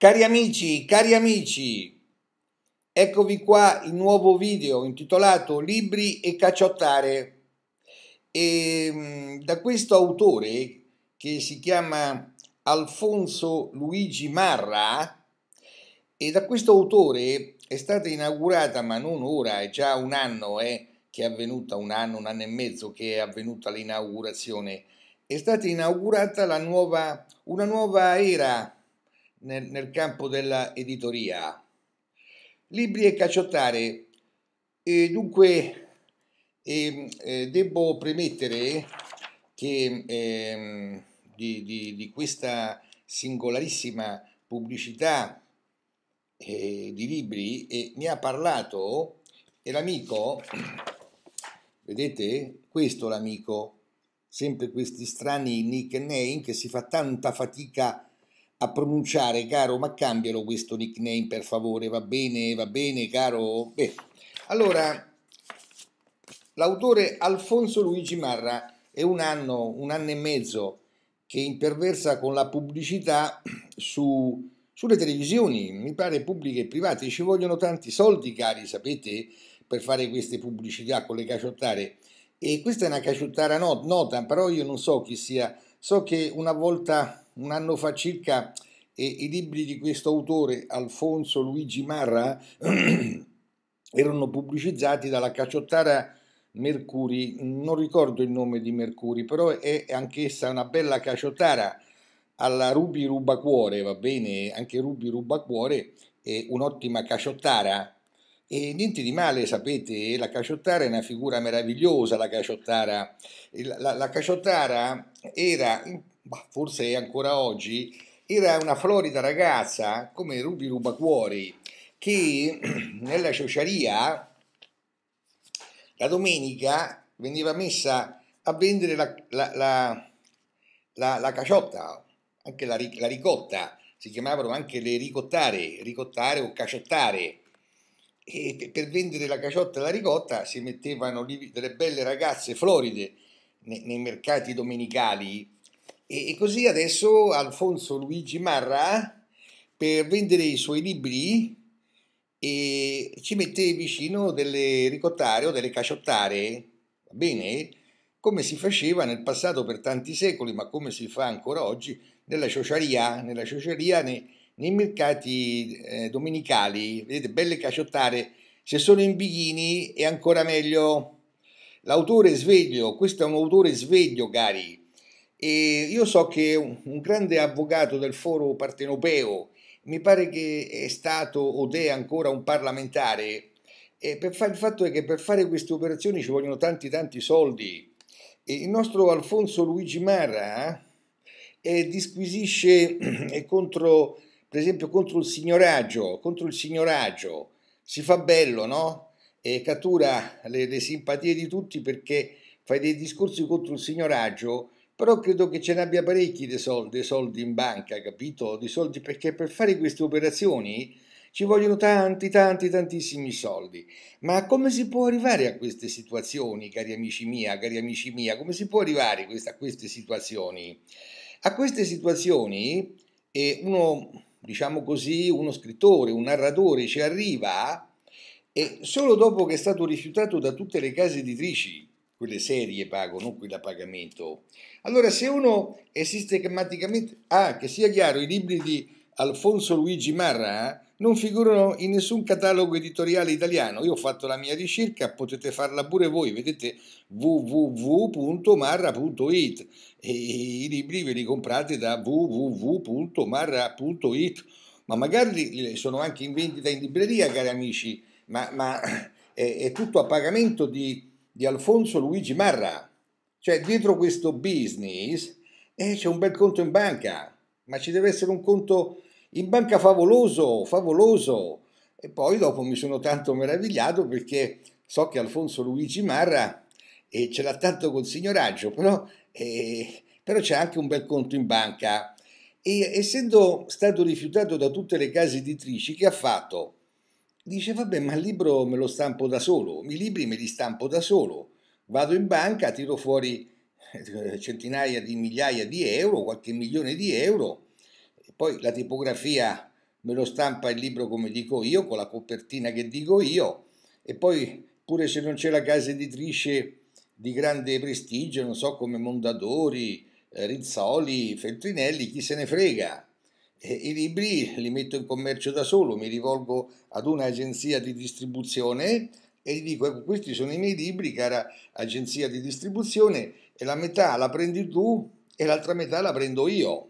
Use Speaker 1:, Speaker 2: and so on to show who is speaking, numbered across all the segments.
Speaker 1: Cari amici, cari amici, eccovi qua il nuovo video intitolato Libri e cacciottare. E, ehm, da questo autore che si chiama Alfonso Luigi Marra e da questo autore è stata inaugurata, ma non ora, è già un anno eh, che è avvenuta, un anno, un anno e mezzo che è avvenuta l'inaugurazione, è stata inaugurata nuova, una nuova era nel, nel campo della editoria. Libri e cacciottare. E dunque e, ehm, eh, devo premettere che eh, di, di, di, questa singolarissima pubblicità eh, di libri e ne ha parlato l'amico, vedete, questo l'amico, sempre questi strani nickname che si fa tanta fatica a a pronunciare, caro, ma cambialo questo nickname per favore, va bene, va bene, caro. Beh, allora, l'autore Alfonso Luigi Marra è un anno, un anno e mezzo che imperversa con la pubblicità su, sulle televisioni, mi pare pubbliche e private, ci vogliono tanti soldi, cari, sapete, per fare queste pubblicità con le caciottare. E questa è una caciottara not- nota, però io non so chi sia, so che una volta un anno fa circa e i libri di questo autore, Alfonso Luigi Marra, erano pubblicizzati dalla Cacciottara Mercuri, non ricordo il nome di Mercuri, però è anch'essa una bella caciottara alla Ruby Rubacuore, va bene, anche Ruby Rubacuore è un'ottima caciottara e niente di male, sapete, la caciottara è una figura meravigliosa, la caciottara. La, la caciottara era, forse ancora oggi, era una florida ragazza come Rubi Rubacuori che nella ciociaria la domenica veniva messa a vendere la, la, la, la caciotta, anche la, ricotta, si chiamavano anche le ricottare, ricottare o caciottare e per vendere la caciotta e la ricotta si mettevano lì delle belle ragazze floride nei, mercati domenicali e, così adesso Alfonso Luigi Marra per vendere i suoi libri eh, ci mette vicino delle ricottare o delle caciottare, va bene? Come si faceva nel passato per tanti secoli, ma come si fa ancora oggi nella sociaria, nella sociaria ne, nei mercati eh, domenicali, vedete, belle caciottare, se sono in bichini è ancora meglio. L'autore sveglio, questo è un autore sveglio, cari. E io so che un grande avvocato del foro partenopeo, mi pare che è stato o è ancora un parlamentare, fa- il fatto è che per fare queste operazioni ci vogliono tanti tanti soldi. E il nostro Alfonso Luigi Marra eh, disquisisce contro per esempio contro il signoraggio, contro il signoraggio si fa bello, no? E cattura le, le simpatie di tutti perché fai dei discorsi contro il signoraggio, però credo che ce n'abbia parecchi dei soldi, soldi in banca, capito? Di soldi perché per fare queste operazioni ci vogliono tanti, tanti, tantissimi soldi. Ma come si può arrivare a queste situazioni, cari amici mia, cari amici mia? Come si può arrivare a queste situazioni? A queste situazioni eh, uno diciamo così, uno scrittore, un narratore ci arriva e solo dopo che è stato rifiutato da tutte le case editrici, quelle serie pago, non quelle a pagamento. Allora se uno è sistematicamente... Ah, che sia chiaro, i libri di Alfonso Luigi Marra non figurano in nessun catalogo editoriale italiano. Io ho fatto la mia ricerca, potete farla pure voi, vedete www.marra.it e i libri ve li comprate da www.marra.it, ma magari sono anche in vendita in libreria, cari amici, ma, ma è, è, tutto a pagamento di, di Alfonso Luigi Marra. Cioè, dietro questo business eh, c'è un bel conto in banca, ma ci deve essere un conto in banca favoloso, favoloso. E poi dopo mi sono tanto meravigliato perché so che Alfonso Luigi Marra eh, ce l'ha tanto col signoraggio, però, eh, però c'è anche un bel conto in banca. E essendo stato rifiutato da tutte le case editrici, che ha fatto? Dice, vabbè, ma il libro me lo stampo da solo, i libri me li stampo da solo. Vado in banca, tiro fuori eh, centinaia di migliaia di euro, qualche milione di euro, poi la tipografia me lo stampa il libro come dico io, con la copertina che dico io, e poi pure se non c'è la casa editrice di grande prestigio, non so come Mondadori, eh, Rizzoli, Feltrinelli, chi se ne frega. I libri li metto in commercio da solo, mi rivolgo ad un'agenzia di distribuzione e gli dico, ecco, questi sono i miei libri, cara agenzia di distribuzione, e la metà la prendi tu e l'altra metà la prendo io.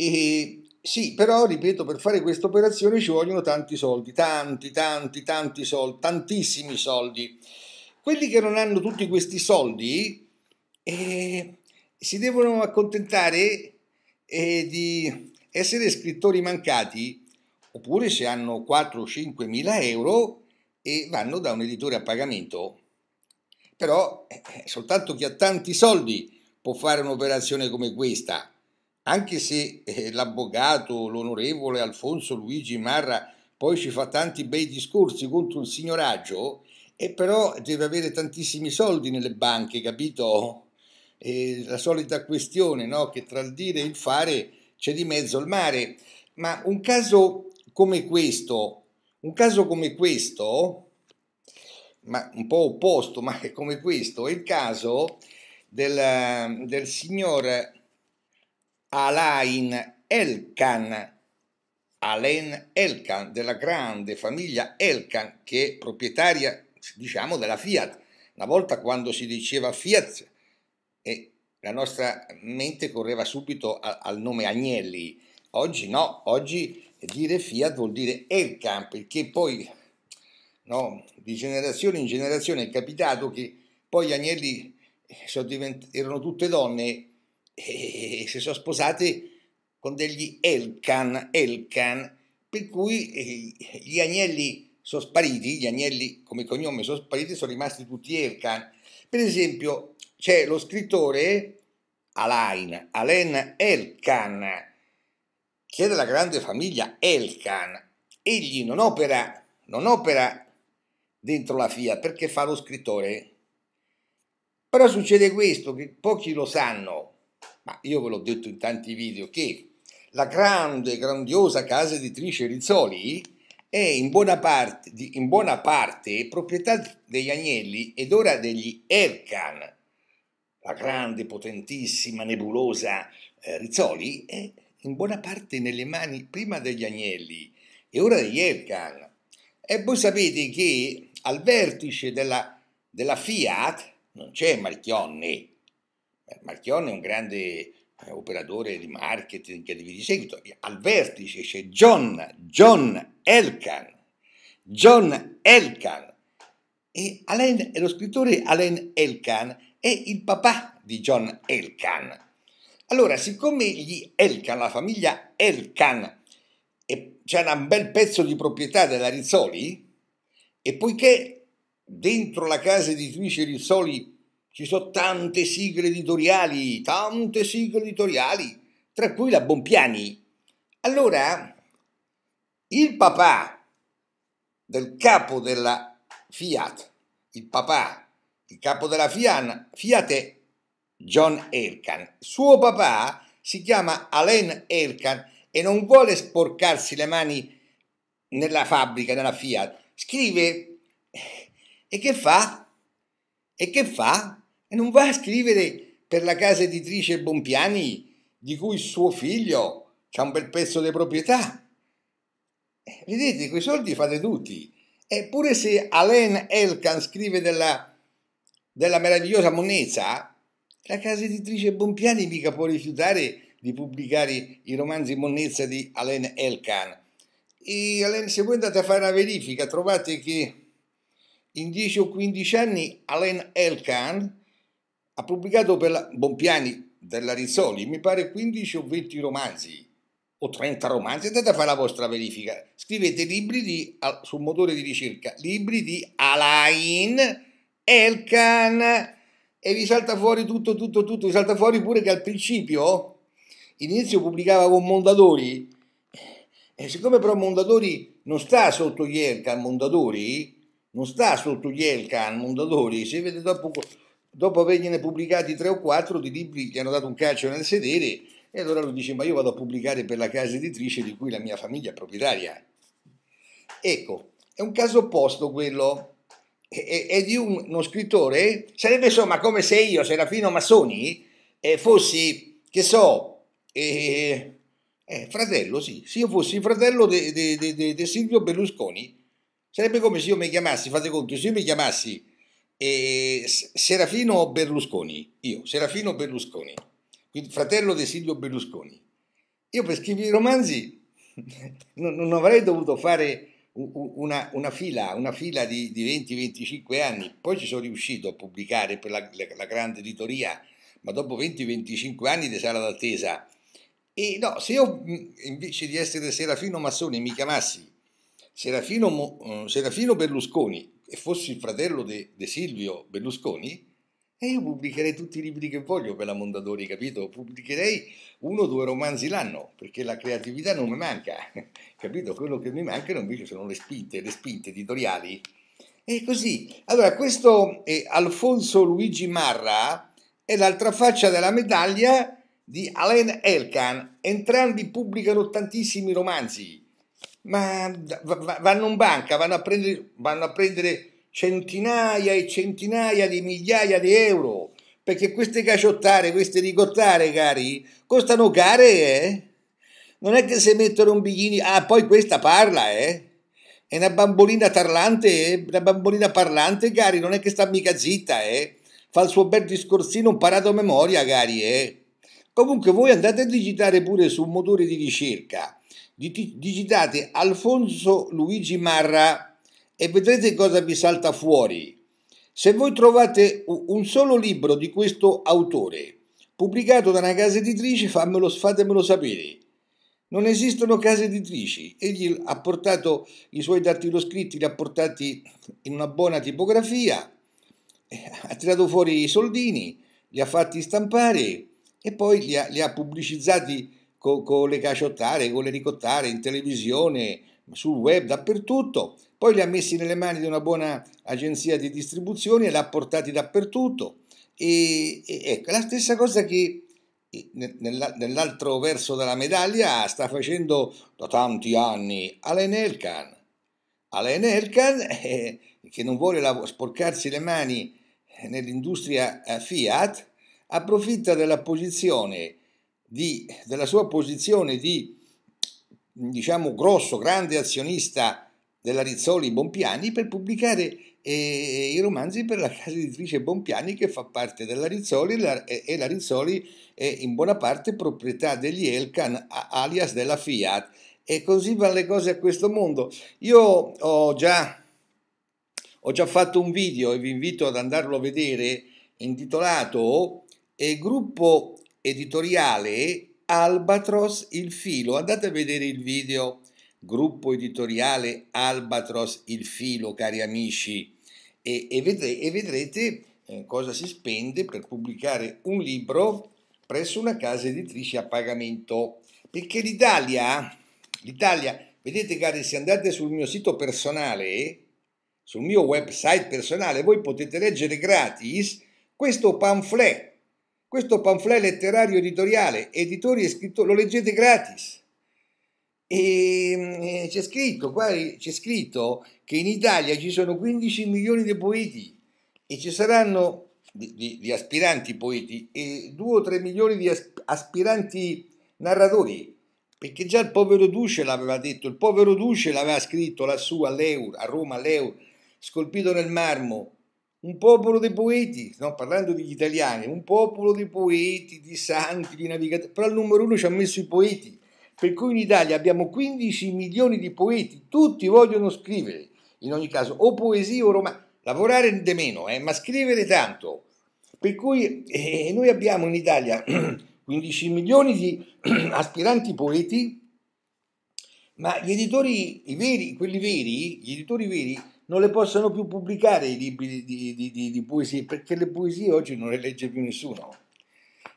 Speaker 1: E sì, però ripeto, per fare questa operazione ci vogliono tanti soldi, tanti, tanti, tanti soldi, tantissimi soldi. Quelli che non hanno tutti questi soldi eh, si devono accontentare eh, di essere scrittori mancati, oppure se hanno 4 o 5 mila euro e vanno da un editore a pagamento. Però eh, soltanto chi ha tanti soldi può fare un'operazione come questa anche se eh, l'avvocato, l'onorevole Alfonso Luigi Marra, poi ci fa tanti bei discorsi contro il signoraggio, e però deve avere tantissimi soldi nelle banche, capito? E la solita questione no? che tra il dire e il fare c'è di mezzo il mare. Ma un caso come questo, un caso come questo, ma un po' opposto, ma è come questo, è il caso del, del signor Alain Elkan, Alain Elkan della grande famiglia Elkan che è proprietaria diciamo della Fiat. Una volta quando si diceva Fiat e eh, la nostra mente correva subito a, al nome Agnelli, oggi no, oggi dire Fiat vuol dire Elkan perché poi no, di generazione in generazione è capitato che poi gli Agnelli eh, erano tutte donne e si sono sposati con degli Elkan, Elkan per cui eh, gli agnelli sono spariti, gli agnelli come cognome sono spariti, sono rimasti tutti Elkan. Per esempio c'è lo scrittore Alain, Alain Elkan, che è della grande famiglia Elkan. Egli non opera, non opera dentro la FIA perché fa lo scrittore. Però succede questo che pochi lo sanno, ma io ve l'ho detto in tanti video che la grande, grandiosa casa editrice Rizzoli è in buona parte, in buona parte proprietà degli Agnelli ed ora degli Erkan. La grande, potentissima, nebulosa eh, Rizzoli è in buona parte nelle mani prima degli Agnelli e ora degli Erkan. E voi sapete che al vertice della, della Fiat non c'è Marchionne, eh, Marchionne è un grande eh, operatore di marketing che di seguito. Al vertice c'è John, John Elkan, John Elkan. E Alain, lo scrittore Alain Elkan è il papà di John Elkan. Allora, siccome gli Elkan, la famiglia Elkan, c'era un bel pezzo di proprietà della Rizzoli, e poiché dentro la casa editrice Rizzoli ci sono tante sigle editoriali, tante sigle editoriali, tra cui la Bompiani. Allora, il papà del capo della Fiat, il papà, il capo della Fiat, Fiat è John Erkan. Suo papà si chiama Alain Erkan e non vuole sporcarsi le mani nella fabbrica, nella Fiat. Scrive eh, e che fa? E che fa? E non va a scrivere per la casa editrice Bompiani di cui suo figlio ha un bel pezzo di proprietà. Eh, vedete, quei soldi fate tutti. Eppure se Alain Elkan scrive della, della meravigliosa moneta, la casa editrice Bompiani mica può rifiutare di pubblicare i romanzi Monnezza di Alain Elkan. E Alain, se voi andate a fare una verifica, trovate che in 10 o 15 anni Alain Elkan ha pubblicato per la Bompiani della Rizzoli, mi pare 15 o 20 romanzi o 30 romanzi, andate a fare la vostra verifica. Scrivete libri di, sul motore di ricerca, libri di Alain Elkan e vi salta fuori tutto, tutto, tutto, vi salta fuori pure che al principio, inizio pubblicava con Mondadori, e siccome però Mondadori non sta sotto gli Elkan, Mondadori, non sta sotto gli Elkan, Mondadori, se vedete dopo dopo averne pubblicati tre o quattro di libri gli hanno dato un calcio nel sedere e allora lui dice ma io vado a pubblicare per la casa editrice di cui la mia famiglia è proprietaria. Ecco, è un caso opposto quello, è, di uno scrittore, sarebbe insomma come se io, Serafino Massoni, eh, fossi, che so, eh, eh, fratello, sì, se io fossi fratello di Silvio Berlusconi, sarebbe come se io mi chiamassi, fate conto, se io mi chiamassi e Serafino Berlusconi, io, Serafino Berlusconi, fratello di Silvio Berlusconi. Io per scrivere i romanzi non, avrei dovuto fare una, una, fila, una fila di, di 20-25 anni, poi ci sono riuscito a pubblicare per la, la, la grande editoria, ma dopo 20-25 anni di sala d'attesa. E no, se io invece di essere Serafino Massoni mi chiamassi Serafino, Serafino Berlusconi, e fossi il fratello di Silvio Berlusconi, e io pubblicherei tutti i libri che voglio per la Mondadori, capito? Pubblicherei uno o due romanzi l'anno, perché la creatività non mi manca, capito? Quello che mi mancano invece sono le spinte, le spinte editoriali. E così. Allora, questo è Alfonso Luigi Marra è l'altra faccia della medaglia di Alain Elkan. Entrambi pubblicano tantissimi romanzi ma vanno in banca, vanno a, prendere, vanno a prendere centinaia e centinaia di migliaia di euro, perché queste caciottare, queste ricottare, cari, costano care, eh? Non è che se mettono un biglini... Ah, poi questa parla, eh? È una bambolina parlante, eh? Una bambolina parlante, cari, non è che sta mica zitta, eh? Fa il suo bel discorsino imparato a memoria, cari, eh? Comunque voi andate a digitare pure su un motore di ricerca digitate Alfonso Luigi Marra e vedrete cosa vi salta fuori. Se voi trovate un solo libro di questo autore, pubblicato da una casa editrice, fammelo, fatemelo sapere. Non esistono case editrici. Egli ha portato i suoi dattiloscritti, li ha portati in una buona tipografia, eh, ha tirato fuori i soldini, li ha fatti stampare e poi li ha, li ha pubblicizzati con, con le caciottare, con le ricottare, in televisione, sul web, dappertutto. Poi li ha messi nelle mani di una buona agenzia di distribuzione e li ha portati dappertutto. E, e ecco, la stessa cosa che nell'altro verso della medaglia sta facendo da tanti anni Alain Elkan. Alain Elkan, eh, che non vuole la, sporcarsi le mani nell'industria eh, Fiat, approfitta della posizione di, della sua posizione di diciamo grosso, grande azionista della Rizzoli Bompiani per pubblicare eh, i romanzi per la casa editrice Bompiani che fa parte della Rizzoli la, e, e la Rizzoli è in buona parte proprietà degli Elkan alias della Fiat e così vanno le cose a questo mondo. Io ho già, ho già fatto un video e vi invito ad andarlo a vedere intitolato e gruppo editoriale Albatros il filo. Andate a vedere il video gruppo editoriale Albatros il filo, cari amici, e, e, vedre, e vedrete eh, cosa si spende per pubblicare un libro presso una casa editrice a pagamento. Perché l'Italia, l'Italia, vedete cari, se andate sul mio sito personale, sul mio website personale, voi potete leggere gratis questo pamphlet questo pamphlet letterario editoriale, editori e scrittori, lo leggete gratis. E mm, c'è scritto, qua c'è scritto che in Italia ci sono 15 milioni di poeti e ci saranno di, di, di aspiranti poeti e 2 o 3 milioni di aspiranti narratori perché già il povero Duce l'aveva detto, il povero Duce l'aveva scritto lassù all'Eur, a Roma all'Eur, scolpito nel marmo, un popolo di poeti, no, parlando degli italiani, un popolo di poeti, di santi, di navigatori, però il numero uno ci ha messo i poeti, per cui in Italia abbiamo 15 milioni di poeti, tutti vogliono scrivere, in ogni caso, o poesia o romanzi, lavorare di meno, eh, ma scrivere tanto, per cui eh, noi abbiamo in Italia 15 milioni di aspiranti poeti, ma gli editori, i veri, quelli veri, gli editori veri, non le possono più pubblicare i libri di, di, di, di poesie, perché le poesie oggi non le legge più nessuno.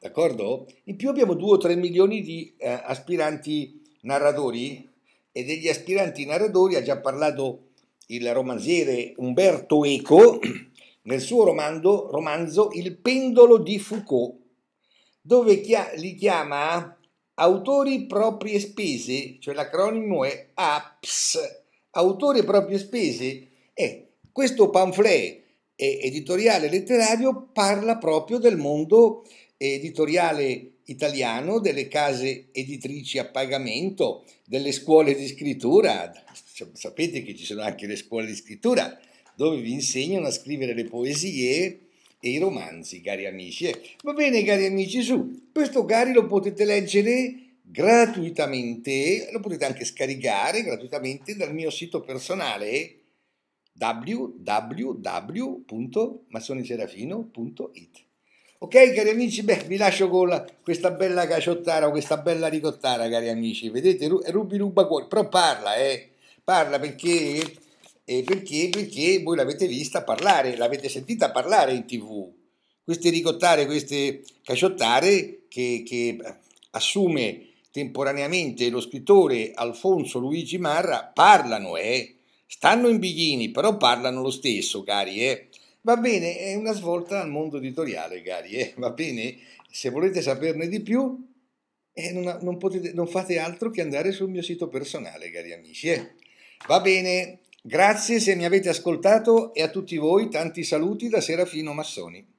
Speaker 1: D'accordo? In più abbiamo 2 o 3 milioni di eh, aspiranti narratori e degli aspiranti narratori ha già parlato il romanziere Umberto Eco nel suo romando, romanzo Il pendolo di Foucault, dove chia- li chiama autori proprie spese, cioè l'acronimo è APS, autori proprie spese, e questo pamphlet eh, editoriale letterario parla proprio del mondo eh, editoriale italiano, delle case editrici a pagamento, delle scuole di scrittura. Sapete che ci sono anche le scuole di scrittura dove vi insegnano a scrivere le poesie e i romanzi, cari amici. Eh, va bene, cari amici, su, questo Gari lo potete leggere gratuitamente, lo potete anche scaricare gratuitamente dal mio sito personale www.massoniserafino.it Ok cari amici, beh vi lascio con la, questa bella caciottara questa bella ricottara cari amici, vedete Rubi ruba cuore, però parla eh, parla perché, eh, perché, perché voi l'avete vista parlare, l'avete sentita parlare in tv, queste ricottare, queste caciottare che, che eh, assume temporaneamente lo scrittore Alfonso Luigi Marra parlano eh, Stanno in bichini, però parlano lo stesso, cari, eh. Va bene, è una svolta al mondo editoriale, cari, eh. Va bene? Se volete saperne di più, eh, non, non, potete, non, fate altro che andare sul mio sito personale, cari amici, eh. Va bene, grazie se mi avete ascoltato e a tutti voi tanti saluti da Serafino Massoni.